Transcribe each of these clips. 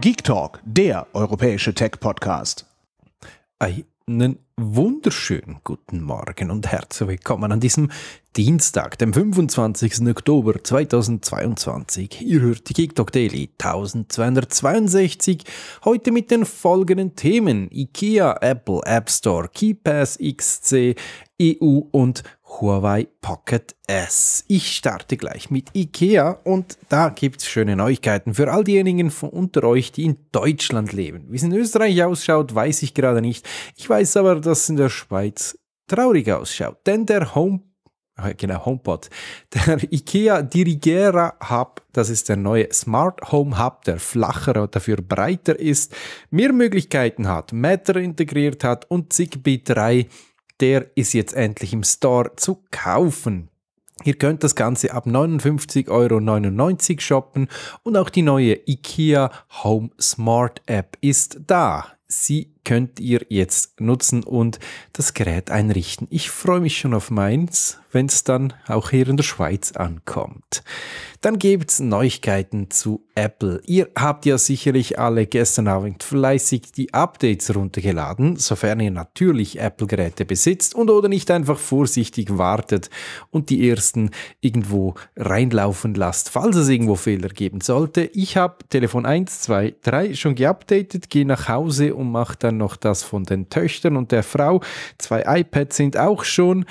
Geek Talk, der europäische Tech-Podcast. Einen wunderschönen guten Morgen und herzlich willkommen an diesem Dienstag, dem 25. Oktober 2022. Ihr hört die TikTok Daily 1262. Heute mit den folgenden Themen: IKEA, Apple, App Store, KeyPass, XC, EU und Huawei Pocket S. Ich starte gleich mit IKEA und da gibt es schöne Neuigkeiten für all diejenigen von unter euch, die in Deutschland leben. Wie es in Österreich ausschaut, weiß ich gerade nicht. Ich weiß aber, das in der Schweiz traurig ausschaut. Denn der Home äh, genau, HomePod. Der IKEA Dirigera Hub, das ist der neue Smart Home Hub, der flacher und dafür breiter ist, mehr Möglichkeiten hat, Matter integriert hat und Zigbee 3, der ist jetzt endlich im Store zu kaufen. Ihr könnt das Ganze ab 59,99 Euro shoppen und auch die neue IKEA Home Smart App ist da. Sie könnt ihr jetzt nutzen und das Gerät einrichten. Ich freue mich schon auf meins, wenn es dann auch hier in der Schweiz ankommt. Dann gibt es Neuigkeiten zu Apple. Ihr habt ja sicherlich alle gestern Abend fleißig die Updates runtergeladen, sofern ihr natürlich Apple-Geräte besitzt und oder nicht einfach vorsichtig wartet und die ersten irgendwo reinlaufen lasst, falls es irgendwo Fehler geben sollte. Ich habe Telefon 1, 2, 3 schon geupdatet, gehe nach Hause und macht dann noch das von den Töchtern und der Frau. Zwei iPads sind auch schon.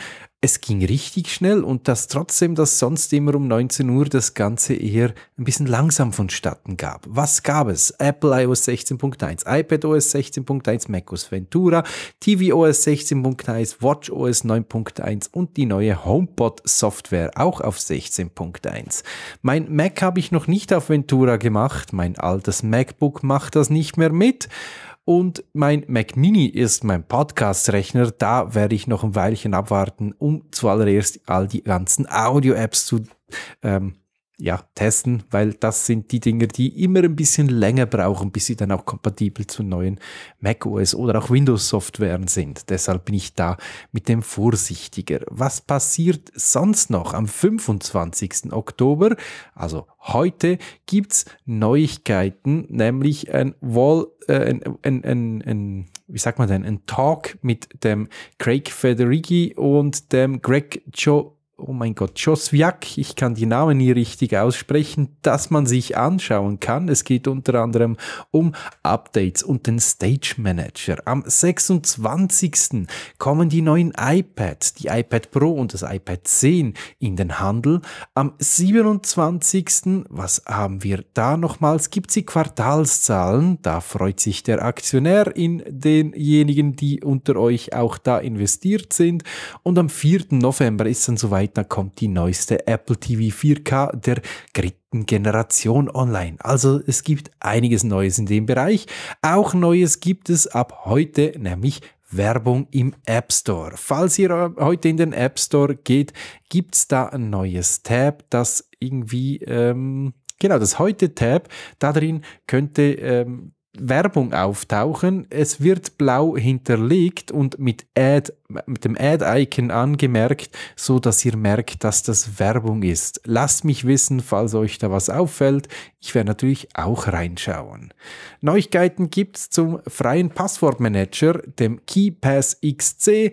Es ging richtig schnell und das trotzdem, dass sonst immer um 19 Uhr das Ganze eher ein bisschen langsam vonstatten gab. Was gab es? Apple iOS 16.1, iPadOS 16.1, macOS Ventura, tvOS 16.1, watchOS 9.1 und die neue HomePod-Software auch auf 16.1. Mein Mac habe ich noch nicht auf Ventura gemacht, mein altes MacBook macht das nicht mehr mit. Und mein Mac Mini ist mein Podcast-Rechner. Da werde ich noch ein Weilchen abwarten, um zuallererst all die ganzen Audio-Apps zu ähm, ja, testen, weil das sind die Dinger, die immer ein bisschen länger brauchen, bis sie dann auch kompatibel zu neuen macOS oder auch Windows-Softwaren sind. Deshalb bin ich da mit dem vorsichtiger. Was passiert sonst noch? Am 25. Oktober, also heute, gibt's Neuigkeiten, nämlich ein Wall, äh, ein, ein, ein, ein wie sagt man denn, ein Talk mit dem Craig Federici und dem Greg Joe oh mein Gott, Joswiak, ich kann die Namen nie richtig aussprechen, dass man sich anschauen kann. Es geht unter anderem um Updates und den Stage Manager. Am 26. kommen die neuen iPads, die iPad Pro und das iPad 10 in den Handel. Am 27. was haben wir da nochmals? Gibt sie Quartalszahlen? Da freut sich der Aktionär in denjenigen, die unter euch auch da investiert sind. Und am 4. November ist dann soweit Freitag kommt die neueste Apple TV 4K der dritten Generation online. Also es gibt einiges Neues in dem Bereich. Auch Neues gibt es ab heute, nämlich Werbung im App Store. Falls ihr heute in den App Store geht, gibt es da ein neues Tab, das irgendwie, ähm, genau, das heute Tab, da drin könnte ähm, Werbung auftauchen. Es wird blau hinterlegt und mit, Ad, mit dem Ad-Icon angemerkt, so dass ihr merkt, dass das Werbung ist. Lasst mich wissen, falls euch da was auffällt. Ich werde natürlich auch reinschauen. Neuigkeiten gibt's zum freien Passwortmanager, dem KeyPass XC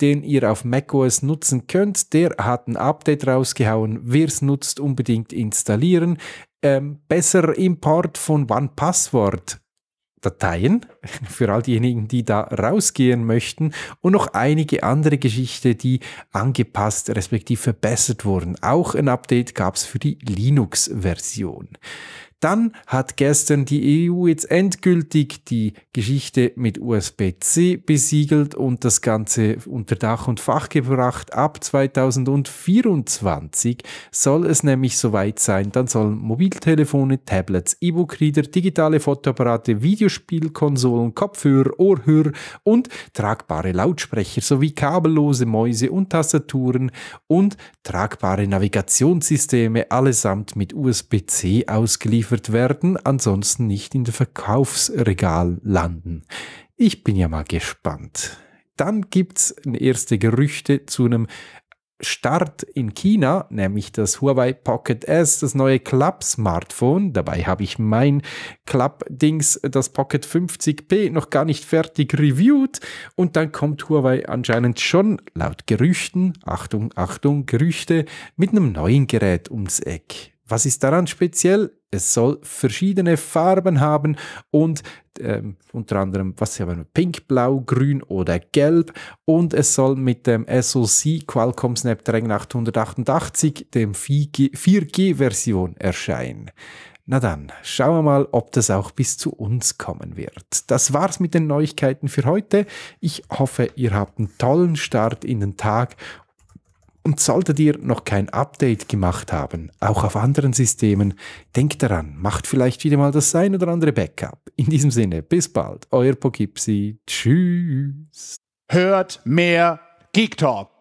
den ihr auf macOS nutzen könnt. Der hat ein Update rausgehauen. Wer es nutzt, unbedingt installieren. Ähm, besserer Import von OnePassword Dateien für all diejenigen, die da rausgehen möchten und noch einige andere Geschichten, die angepasst respektive verbessert wurden. Auch ein Update gab es für die Linux-Version. Dann hat gestern die EU jetzt endgültig die Geschichte mit USB-C besiegelt und das Ganze unter Dach und Fach gebracht. Ab 2024 soll es nämlich soweit sein, dann sollen Mobiltelefone, Tablets, E-Book-Reader, digitale Fotoapparate, Videospielkonsolen, Kopfhörer, Ohrhörer und tragbare Lautsprecher sowie kabellose Mäuse und Tastaturen und tragbare Navigationssysteme allesamt mit USB-C ausgeliefert geliefert werden, ansonsten nicht in der Verkaufsregal landen. Ich bin ja mal gespannt. Dann gibt es erste Gerüchte zu einem Start in China, nämlich das Huawei Pocket S, das neue Club-Smartphone. Dabei habe ich mein Club-Dings, das Pocket 50p, noch gar nicht fertig reviewed. Und dann kommt Huawei anscheinend schon laut Gerüchten, Achtung, Achtung, Gerüchte, mit einem neuen Gerät ums Eck. Was ist daran speziell? Es soll verschiedene Farben haben und ähm, unter anderem, was haben pink, blau, grün oder gelb und es soll mit dem SoC Qualcomm Snapdragon 888, dem 4G-Version, erscheinen. Na dann, schauen wir mal, ob das auch bis zu uns kommen wird. Das war's mit den Neuigkeiten für heute. Ich hoffe, ihr habt einen tollen Start in den Tag und solltet ihr noch kein Update gemacht haben, auch auf anderen Systemen, denkt daran, macht vielleicht wieder mal das ein oder andere Backup. In diesem Sinne, bis bald, euer Pogipsi. Tschüss. Hört mehr Geek Talk.